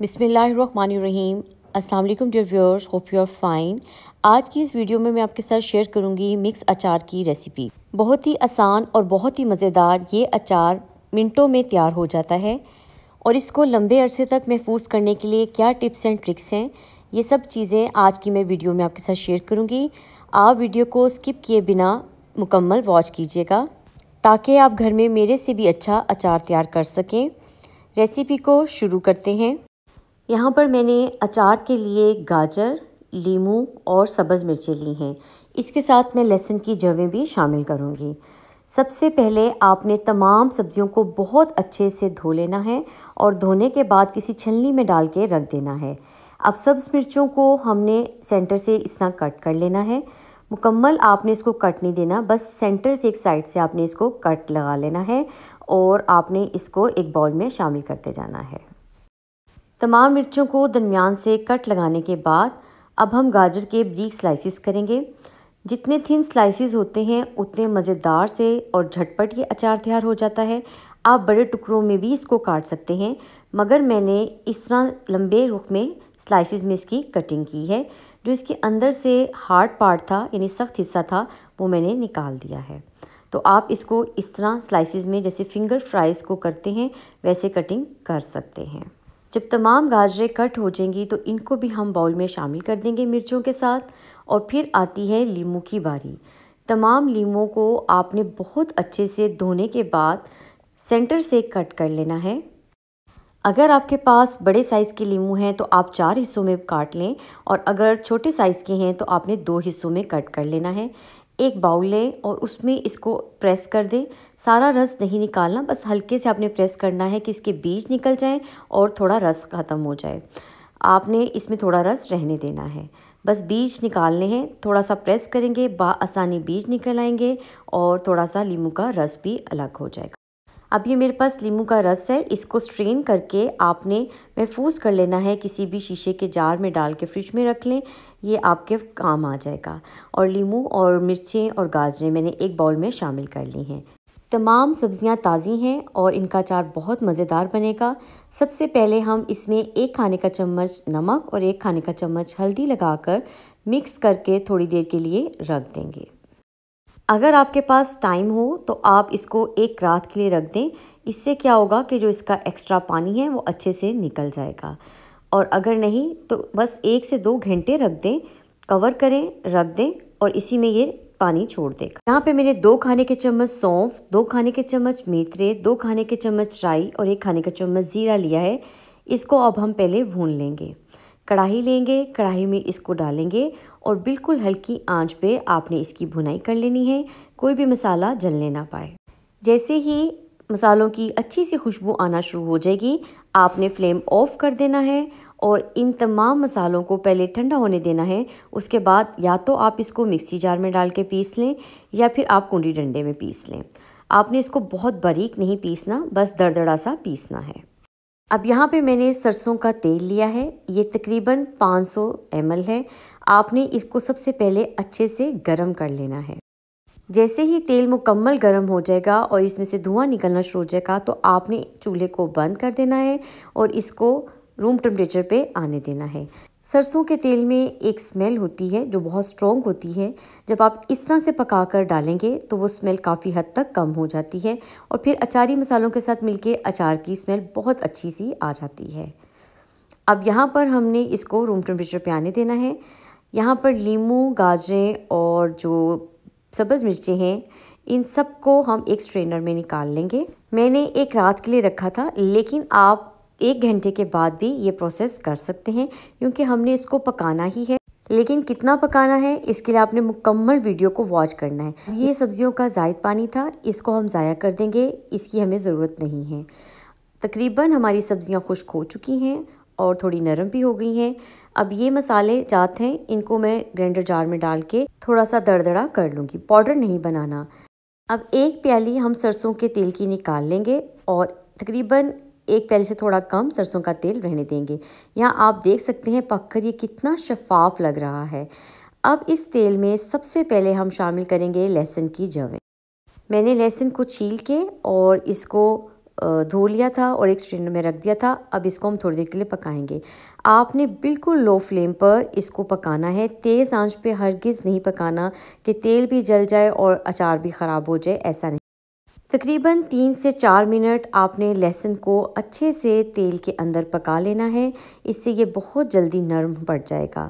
बिसमीम असल dear viewers hope you are fine आज की इस वीडियो में मैं आपके साथ शेयर करूंगी मिक्स अचार की रेसिपी बहुत ही आसान और बहुत ही मज़ेदार ये अचार मिनटों में तैयार हो जाता है और इसको लंबे अरसे तक महफूज करने के लिए क्या टिप्स एंड ट्रिक्स हैं ये सब चीज़ें आज की मैं वीडियो में आपके साथ शेयर करूँगी आप वीडियो को स्किप किए बिना मुकम्मल वॉच कीजिएगा ताकि आप घर में मेरे से भी अच्छा अचार तैयार कर सकें रेसिपी को शुरू करते हैं यहाँ पर मैंने अचार के लिए गाजर लीमू और सब्ज़ मिर्चें ली हैं इसके साथ मैं लहसुन की जवें भी शामिल करूँगी सबसे पहले आपने तमाम सब्जियों को बहुत अच्छे से धो लेना है और धोने के बाद किसी छलनी में डाल के रख देना है अब सब्ज़ मिर्चों को हमने सेंटर से इसना कट कर लेना है मुकम्मल आपने इसको कट नहीं देना बस सेंटर से एक साइड से आपने इसको कट लगा लेना है और आपने इसको एक बाउल में शामिल करते जाना है तमाम मिर्चों को दरमियान से कट लगाने के बाद अब हम गाजर के ब्रीक स्लाइसिस करेंगे जितने थिन स्लाइसिस होते हैं उतने मज़ेदार से और झटपट ये अचार तैयार हो जाता है आप बड़े टुकड़ों में भी इसको काट सकते हैं मगर मैंने इस तरह लंबे रुख में स्लाइसिस में इसकी कटिंग की है जो इसके अंदर से हार्ड पार्ट था यानी सख्त हिस्सा था वो मैंने निकाल दिया है तो आप इसको इस तरह स्लाइसिस में जैसे फिंगर फ्राइज़ को करते हैं वैसे कटिंग कर सकते हैं जब तमाम गाजरें कट हो जाएंगी तो इनको भी हम बाउल में शामिल कर देंगे मिर्चों के साथ और फिर आती है लीमू की बारी तमाम लीमों को आपने बहुत अच्छे से धोने के बाद सेंटर से कट कर लेना है अगर आपके पास बड़े साइज़ के लीमू हैं तो आप चार हिस्सों में काट लें और अगर छोटे साइज़ के हैं तो आपने दो हिस्सों में कट कर लेना है एक बाउल लें और उसमें इसको प्रेस कर दें सारा रस नहीं निकालना बस हल्के से आपने प्रेस करना है कि इसके बीज निकल जाएं और थोड़ा रस ख़त्म हो जाए आपने इसमें थोड़ा रस रहने देना है बस बीज निकालने हैं थोड़ा सा प्रेस करेंगे बा आसानी बीज निकल आएंगे और थोड़ा सा लीमू का रस भी अलग हो जाएगा अब ये मेरे पास लीमू का रस है इसको स्ट्रेन करके आपने महफूज कर लेना है किसी भी शीशे के जार में डाल के फ्रिज में रख लें ये आपके काम आ जाएगा और लीमू और मिर्चें और गाजरें मैंने एक बाउल में शामिल कर ली हैं तमाम सब्ज़ियाँ ताज़ी हैं और इनका चार बहुत मज़ेदार बनेगा सबसे पहले हम इसमें एक खाने का चम्मच नमक और एक खाने का चम्मच हल्दी लगाकर मिक्स करके थोड़ी देर के लिए रख देंगे अगर आपके पास टाइम हो तो आप इसको एक रात के लिए रख दें इससे क्या होगा कि जो इसका एक्स्ट्रा पानी है वो अच्छे से निकल जाएगा और अगर नहीं तो बस एक से दो घंटे रख दें कवर करें रख दें और इसी में ये पानी छोड़ देगा यहाँ पे मैंने दो खाने के चम्मच सौंफ दो खाने के चम्मच मेथरे दो खाने के चम्मच राई और एक खाने का चम्मच ज़ीरा लिया है इसको अब हम पहले भून लेंगे कढ़ाई लेंगे कढ़ाई में इसको डालेंगे और बिल्कुल हल्की आंच पे आपने इसकी भुनाई कर लेनी है कोई भी मसाला जलने ना पाए जैसे ही मसालों की अच्छी सी खुशबू आना शुरू हो जाएगी आपने फ्लेम ऑफ कर देना है और इन तमाम मसालों को पहले ठंडा होने देना है उसके बाद या तो आप इसको मिक्सी जार में डाल के पीस लें या फिर आप कुंडी डंडे में पीस लें आपने इसको बहुत बारीक नहीं पीसना बस दरदड़ा सा पीसना है अब यहाँ पे मैंने सरसों का तेल लिया है ये तकरीबन 500 सौ है आपने इसको सबसे पहले अच्छे से गर्म कर लेना है जैसे ही तेल मुकम्मल गर्म हो जाएगा और इसमें से धुआं निकलना शुरू हो जाएगा तो आपने चूल्हे को बंद कर देना है और इसको रूम टेम्परेचर पे आने देना है सरसों के तेल में एक स्मेल होती है जो बहुत स्ट्रॉन्ग होती है जब आप इस तरह से पका कर डालेंगे तो वो स्मेल काफ़ी हद तक कम हो जाती है और फिर अचारी मसालों के साथ मिलके अचार की स्मेल बहुत अच्छी सी आ जाती है अब यहाँ पर हमने इसको रूम टेम्परेचर पे आने देना है यहाँ पर लीमू गाजरें और जो सब्ज़ मिर्चें हैं इन सब को हम एक स्ट्रेनर में निकाल लेंगे मैंने एक रात के लिए रखा था लेकिन आप एक घंटे के बाद भी ये प्रोसेस कर सकते हैं क्योंकि हमने इसको पकाना ही है लेकिन कितना पकाना है इसके लिए आपने मुकम्मल वीडियो को वॉच करना है ये सब्जियों का जायद पानी था इसको हम ज़ाया कर देंगे इसकी हमें ज़रूरत नहीं है तकरीबन हमारी सब्जियां खुश्क हो चुकी हैं और थोड़ी नरम भी हो गई हैं अब ये मसाले जात हैं इनको मैं ग्राइंडर जार में डाल के थोड़ा सा दड़दड़ा कर लूँगी पाउडर नहीं बनाना अब एक प्याली हम सरसों के तेल की निकाल लेंगे और तकरीबन एक प्याले से थोड़ा कम सरसों का तेल रहने देंगे यहाँ आप देख सकते हैं पककर ये कितना शफाफ लग रहा है अब इस तेल में सबसे पहले हम शामिल करेंगे लहसुन की जवें मैंने लहसुन को छील के और इसको धो लिया था और एक स्ट्रेनर में रख दिया था अब इसको हम थोड़ी देर के लिए पकाएंगे आपने बिल्कुल लो फ्लेम पर इसको पकाना है तेज़ आंच पे हरगिज़ नहीं पकाना कि तेल भी जल जाए और अचार भी ख़राब हो जाए ऐसा नहीं तकरीबन तीन से चार मिनट आपने लहसुन को अच्छे से तेल के अंदर पका लेना है इससे ये बहुत जल्दी नरम पड़ जाएगा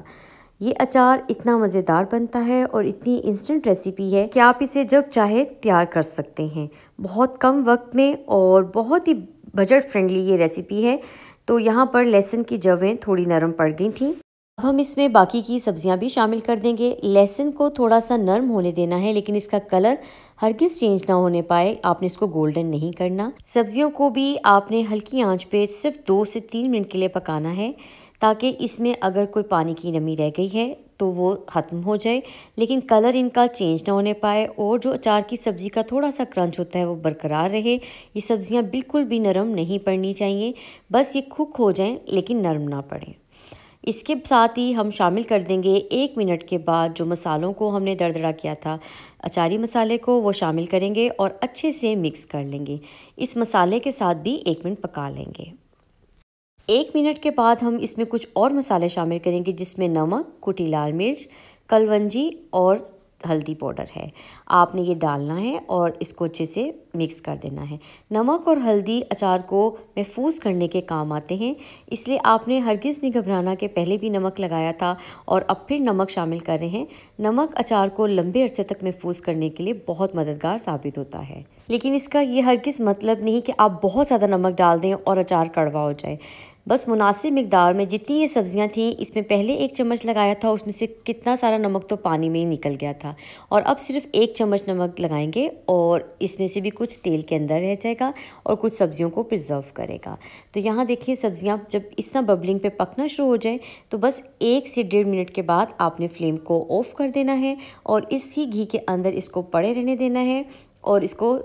ये अचार इतना मज़ेदार बनता है और इतनी इंस्टेंट रेसिपी है कि आप इसे जब चाहे तैयार कर सकते हैं बहुत कम वक्त में और बहुत ही बजट फ्रेंडली ये रेसिपी है तो यहाँ पर लहसुन की जवें थोड़ी नरम पड़ गई थी अब हम इसमें बाकी की सब्जियां भी शामिल कर देंगे लहसुन को थोड़ा सा नरम होने देना है लेकिन इसका कलर किस चेंज ना होने पाए आपने इसको गोल्डन नहीं करना सब्जियों को भी आपने हल्की आंच पे सिर्फ दो से तीन मिनट के लिए पकाना है ताकि इसमें अगर कोई पानी की नमी रह गई है तो वो ख़त्म हो जाए लेकिन कलर इनका चेंज ना होने पाए और जो अचार की सब्ज़ी का थोड़ा सा क्रंच होता है वो बरकरार रहे ये सब्ज़ियाँ बिल्कुल भी नरम नहीं पड़नी चाहिए बस ये कुक हो जाएं लेकिन नरम ना पड़ें इसके साथ ही हम शामिल कर देंगे एक मिनट के बाद जो मसालों को हमने दरदरा किया था अचारी मसाले को वो शामिल करेंगे और अच्छे से मिक्स कर लेंगे इस मसाले के साथ भी एक मिनट पका लेंगे एक मिनट के बाद हम इसमें कुछ और मसाले शामिल करेंगे जिसमें नमक कुटी लाल मिर्च कलवंजी और हल्दी पाउडर है आपने ये डालना है और इसको अच्छे से मिक्स कर देना है नमक और हल्दी अचार को महफूज करने के काम आते हैं इसलिए आपने हरगिज़ नहीं घबराना कि पहले भी नमक लगाया था और अब फिर नमक शामिल कर रहे हैं नमक अचार को लंबे अरसे तक महफूज करने के लिए बहुत मददगार साबित होता है लेकिन इसका ये हरगिज़ मतलब नहीं कि आप बहुत ज़्यादा नमक डाल दें और अचार कड़वा हो जाए बस मुनासिब मकदार में जितनी ये सब्ज़ियाँ थीं इसमें पहले एक चम्मच लगाया था उसमें से कितना सारा नमक तो पानी में ही निकल गया था और अब सिर्फ एक चम्मच नमक लगाएंगे और इसमें से भी कुछ तेल के अंदर रह जाएगा और कुछ सब्ज़ियों को प्रिजर्व करेगा तो यहाँ देखिए सब्ज़ियाँ जब इस तरह बबलिंग पे पकना शुरू हो जाए तो बस एक से डेढ़ मिनट के बाद आपने फ्लेम को ऑफ़ कर देना है और इसी घी के अंदर इसको पड़े रहने देना है और इसको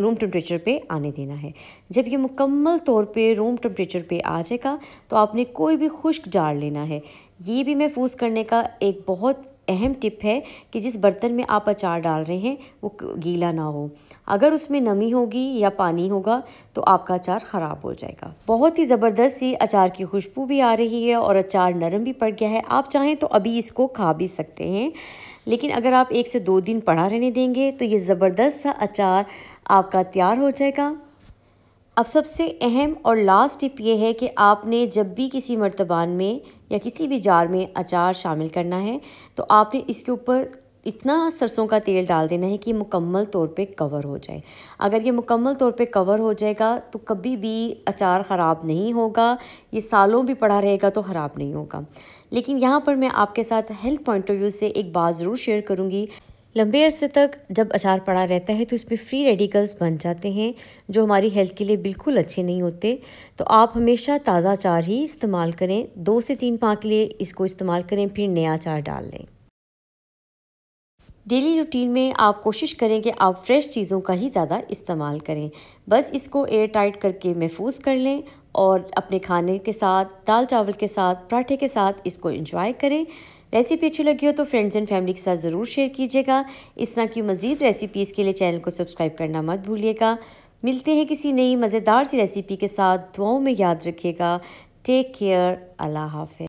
रूम टेम्परेचर पे आने देना है जब ये मुकम्मल तौर पे रूम टेम्परेचर पे आ जाएगा तो आपने कोई भी खुश्क जार लेना है ये भी महफूज करने का एक बहुत अहम टिप है कि जिस बर्तन में आप अचार डाल रहे हैं वो गीला ना हो अगर उसमें नमी होगी या पानी होगा तो आपका अचार ख़राब हो जाएगा बहुत ही ज़बरदस्त सी अचार की खुशबू भी आ रही है और अचार नरम भी पड़ गया है आप चाहें तो अभी इसको खा भी सकते हैं लेकिन अगर आप एक से दो दिन पड़ा रहने देंगे तो ये ज़बरदस्त सा अचार आपका तैयार हो जाएगा अब सबसे अहम और लास्ट टिप ये है कि आपने जब भी किसी मर्तबान में या किसी भी जार में अचार शामिल करना है तो आपने इसके ऊपर इतना सरसों का तेल डाल देना है कि मुकम्मल तौर पे कवर हो जाए अगर ये मुकम्मल तौर पे कवर हो जाएगा तो कभी भी अचार ख़राब नहीं होगा ये सालों भी पड़ा रहेगा तो ख़राब नहीं होगा लेकिन यहाँ पर मैं आपके साथ हेल्थ पॉइंट ऑफ व्यू से एक बात ज़रूर शेयर करूँगी लंबे अरसे तक जब अचार पड़ा रहता है तो इसमें फ्री रेडिकल्स बन जाते हैं जो हमारी हेल्थ के लिए बिल्कुल अच्छे नहीं होते तो आप हमेशा ताज़ा अचार ही इस्तेमाल करें दो से तीन पाँव के लिए इसको इस्तेमाल करें फिर नया अचार डाल लें डेली रूटीन में आप कोशिश करें कि आप फ्रेश चीज़ों का ही ज़्यादा इस्तेमाल करें बस इसको एयर टाइट करके महफूज कर लें और अपने खाने के साथ दाल चावल के साथ पराठे के साथ इसको इंजॉय करें रेसिपी अच्छी लगी हो तो फ्रेंड्स एंड फैमिली के साथ ज़रूर शेयर कीजिएगा इस तरह की मज़ीद रेसिपीज़ के लिए चैनल को सब्सक्राइब करना मत भूलिएगा मिलते हैं किसी नई मज़ेदार सी रेसिपी के साथ दुआओं में याद रखिएगा टेक केयर अल्लाह हाफ